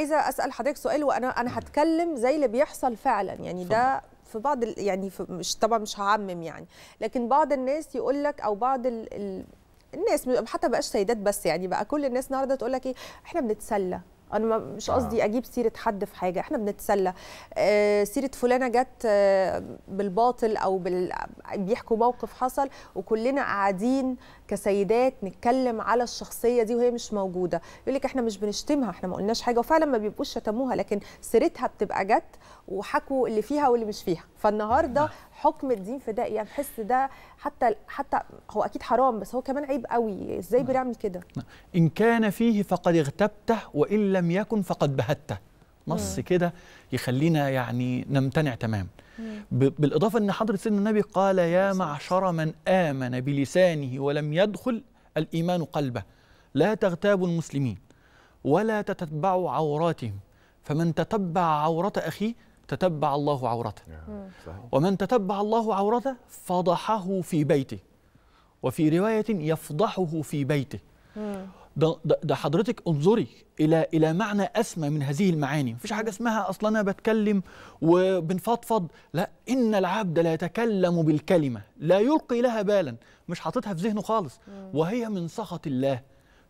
عايزه اسال حضرتك سؤال وانا انا هتكلم زي اللي بيحصل فعلا يعني ده في بعض يعني في مش طبعا مش هعمم يعني لكن بعض الناس يقول لك او بعض ال الناس حتى بقاش سيدات بس يعني بقى كل الناس النهارده تقول لك ايه احنا بنتسلى انا مش آه. قصدي اجيب سيره حد في حاجه احنا بنتسلى آه سيره فلانه جت آه بالباطل او بال... بيحكوا موقف حصل وكلنا قاعدين كسيدات نتكلم على الشخصيه دي وهي مش موجوده يقول لك احنا مش بنشتمها احنا ما قلناش حاجه وفعلا ما بيبقوش شتموها لكن سيرتها بتبقى جت وحكوا اللي فيها واللي مش فيها فالنهارده حكم الدين في ده يعني تحس ده حتى حتى هو اكيد حرام بس هو كمان عيب قوي ازاي نعم. بنعمل كده نعم. ان كان فيه فقد اغتبته وان لم يكن فقد بهته نص كده يخلينا يعني نمتنع تماما بالإضافة أن حضرة سيدنا النبي قال يا معشر من آمن بلسانه ولم يدخل الإيمان قلبه لا تغتابوا المسلمين ولا تتبعوا عوراتهم فمن تتبع عورة أخيه تتبع الله عورته ومن تتبع الله عورته فضحه في بيته وفي رواية يفضحه في بيته ده, ده, حضرتك انظري الى الى معنى اسمى من هذه المعاني مفيش حاجه اسمها اصلا انا بتكلم وبنفضفض لا ان العبد لا يتكلم بالكلمه لا يلقي لها بالا مش حاططها في ذهنه خالص وهي من سخط الله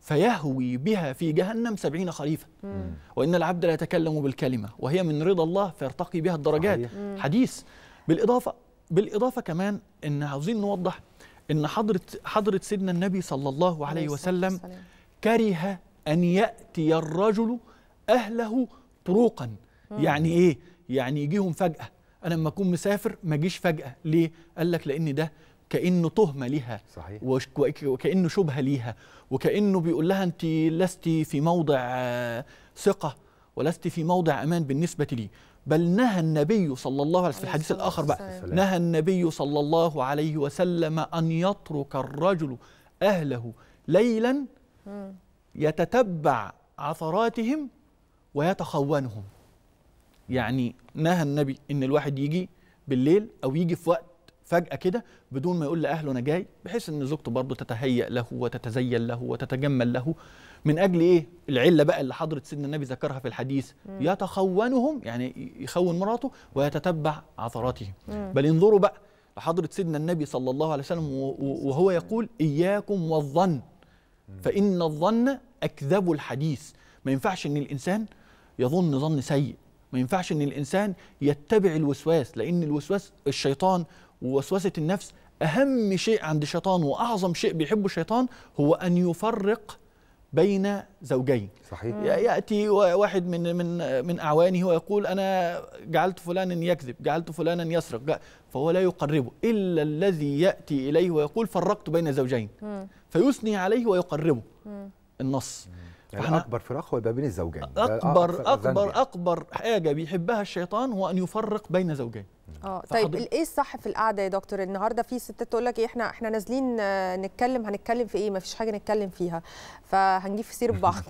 فيهوي بها في جهنم سبعين خريفا وإن العبد لا يتكلم بالكلمة وهي من رضا الله فيرتقي بها الدرجات حديث بالإضافة بالإضافة كمان إن عاوزين نوضح إن حضرة حضرة سيدنا النبي صلى الله عليه وسلم كره أن يأتي الرجل أهله طروقا يعني إيه؟ يعني يجيهم فجأة أنا لما أكون مسافر ما أجيش فجأة ليه؟ قال لك لأن ده كأنه تهمة ليها صحيح. وكأنه شبهة ليها وكأنه بيقول لها أنت لست في موضع آه، ثقة ولست في موضع أمان بالنسبة لي بل نهى النبي صلى الله عليه وسلم في الحديث الآخر بقى نهى النبي صلى الله عليه وسلم أن يترك الرجل أهله ليلا يتتبع عثراتهم ويتخونهم يعني نهى النبي ان الواحد يجي بالليل او يجي في وقت فجأة كده بدون ما يقول لأهله أنا جاي بحيث إن زوجته برضه تتهيأ له وتتزين له وتتجمل له من أجل إيه؟ العلة بقى اللي حضرة سيدنا النبي ذكرها في الحديث مم. يتخونهم يعني يخون مراته ويتتبع عثراتهم بل انظروا بقى لحضرة سيدنا النبي صلى الله عليه وسلم وهو يقول إياكم والظن فإن الظن أكذب الحديث ما ينفعش إن الإنسان يظن ظن سيء ما ينفعش إن الإنسان يتبع الوسواس لأن الوسواس الشيطان ووسوسة النفس أهم شيء عند الشيطان وأعظم شيء بيحبه الشيطان هو أن يفرق بين زوجين صحيح ياتي واحد من من من اعوانه ويقول انا جعلت فلانا يكذب جعلت فلانا يسرق فهو لا يقربه الا الذي ياتي اليه ويقول فرقت بين زوجين فيثني عليه ويقربه النص يعني اكبر فراق هو يبقى بين الزوجين اكبر اكبر يعني. اكبر حاجه بيحبها الشيطان هو ان يفرق بين زوجين اه طيب ايه الصح في القعده يا دكتور النهارده في ستات تقول لك ايه احنا احنا نازلين آه، نتكلم هنتكلم في ايه ما فيش حاجه نتكلم فيها فهنجيب في سيره بعض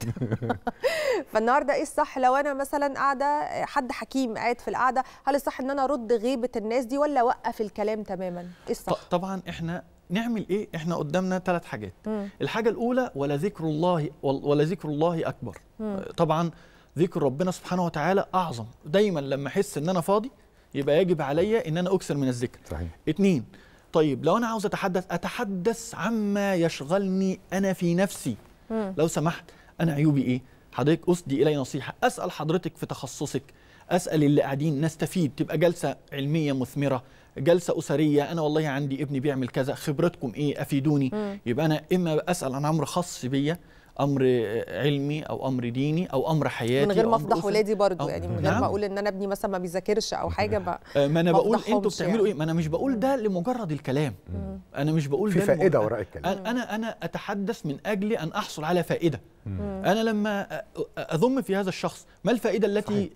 فالنهارده ايه الصح لو انا مثلا قاعده حد حكيم قاعد في القعده هل الصح ان انا ارد غيبه الناس دي ولا اوقف الكلام تماما ايه الصح طبعا احنا نعمل ايه احنا قدامنا ثلاث حاجات مم. الحاجه الاولى ولا ذكر الله ولا ذكر الله اكبر مم. طبعا ذكر ربنا سبحانه وتعالى اعظم دايما لما احس ان انا فاضي يبقى يجب عليا ان انا اكثر من الذكر صحيح اتنين طيب لو انا عاوز اتحدث اتحدث عما يشغلني انا في نفسي مم. لو سمحت انا عيوبي ايه حضرتك اسدي الي نصيحه اسال حضرتك في تخصصك اسال اللي قاعدين نستفيد تبقى جلسه علميه مثمره جلسه اسريه انا والله عندي ابني بيعمل كذا خبرتكم ايه افيدوني مم. يبقى انا اما اسال عن امر خاص بيا امر علمي او امر ديني او امر حياتي من غير ما افضح ولادي برضو يعني من غير نعم. ما اقول ان انا ابني مثلا ما بيذاكرش او حاجه ما, آه، ما انا بقول انتوا بتعملوا يعني. ايه ما انا مش بقول ده لمجرد الكلام مم. انا مش بقول في ده فائده وراء الكلام انا انا اتحدث من اجل ان احصل على فائده مم. انا لما اضم في هذا الشخص ما الفائده التي صحيح.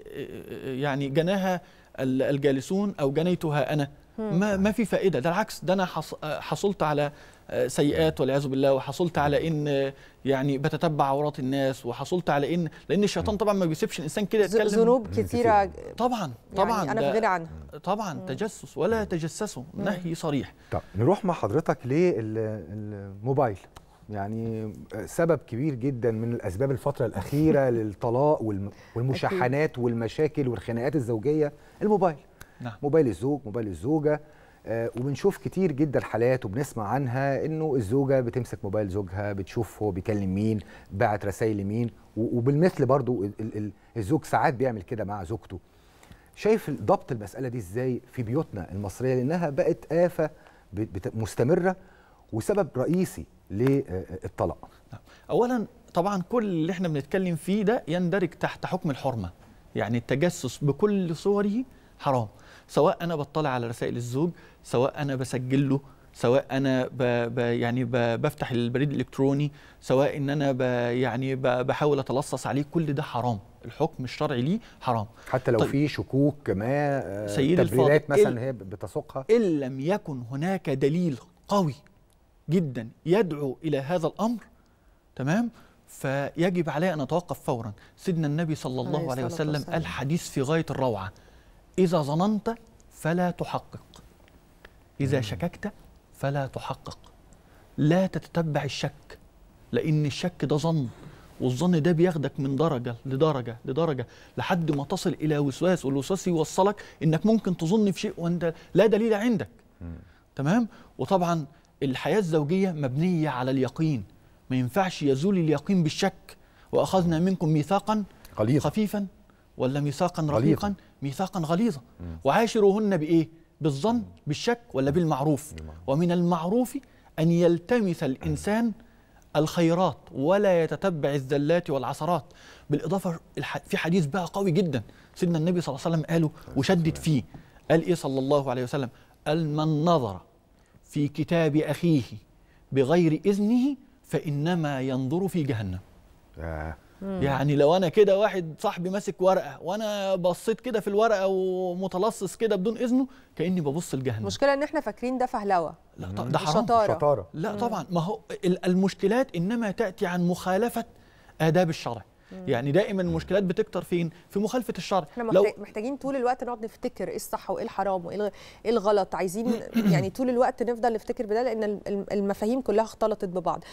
يعني جناها الجالسون او جنيتها انا ما ما في فائده ده العكس ده انا حصلت على سيئات والعياذ بالله وحصلت على ان يعني بتتبع عورات الناس وحصلت على ان لان الشيطان طبعا ما بيسيبش الانسان كده يتكلم ذنوب كثيره طبعا طبعا يعني انا غير عنها طبعا مم. تجسس ولا تجسسوا نهي صريح طب نروح مع حضرتك للموبايل يعني سبب كبير جدا من الاسباب الفتره الاخيره للطلاق والمشاحنات والمشاكل والخناقات الزوجيه الموبايل نعم. موبايل الزوج موبايل الزوجه آه، وبنشوف كتير جدا حالات وبنسمع عنها انه الزوجه بتمسك موبايل زوجها بتشوف هو بيكلم مين بعت رسائل لمين وبالمثل برضو الزوج ساعات بيعمل كده مع زوجته شايف ضبط المساله دي ازاي في بيوتنا المصريه لانها بقت افه مستمره وسبب رئيسي للطلاق اولا طبعا كل اللي احنا بنتكلم فيه ده يندرج تحت حكم الحرمه يعني التجسس بكل صوره حرام سواء انا بطلع على رسائل الزوج سواء انا بسجل له سواء انا ب ب يعني ب بفتح البريد الالكتروني سواء ان انا ب يعني ب بحاول اتلصص عليه كل ده حرام الحكم الشرعي ليه حرام حتى لو طيب. في شكوك ما آه، تبريرات مثلا هي بتسوقها ان لم يكن هناك دليل قوي جدا يدعو الى هذا الامر تمام فيجب علي ان اتوقف فورا سيدنا النبي صلى الله عليه وسلم قال حديث في غايه الروعه إذا ظننت فلا تحقق إذا شككت فلا تحقق لا تتتبع الشك لأن الشك ده ظن والظن ده بياخدك من درجة لدرجة لدرجة لحد ما تصل إلى وسواس والوسواس يوصلك إنك ممكن تظن في شيء وأنت لا دليل عندك تمام وطبعا الحياة الزوجية مبنية على اليقين ما ينفعش يزول اليقين بالشك وأخذنا منكم ميثاقا غليظا خفيفا ولا ميثاقا رقيقا ميثاقا غليظا وعاشروهن بايه بالظن بالشك ولا بالمعروف ومن المعروف ان يلتمس الانسان الخيرات ولا يتتبع الزلات والعثرات بالاضافه في حديث بقى قوي جدا سيدنا النبي صلى الله عليه وسلم قاله وشدد فيه قال ايه صلى الله عليه وسلم قال من نظر في كتاب اخيه بغير اذنه فانما ينظر في جهنم يعني لو انا كده واحد صاحبي ماسك ورقه وانا بصيت كده في الورقه ومتلصص كده بدون اذنه كاني ببص لجهنم المشكله ان احنا فاكرين ده فهلوه لا طب ده حرام شطارة. شطاره لا طبعا ما هو المشكلات انما تاتي عن مخالفه اداب الشرع يعني دائما المشكلات بتكتر فين في مخالفه الشرع احنا لو محتاجين طول الوقت نقعد نفتكر ايه الصح وايه الحرام وايه إيه الغلط عايزين يعني طول الوقت نفضل نفتكر بده لان المفاهيم كلها اختلطت ببعض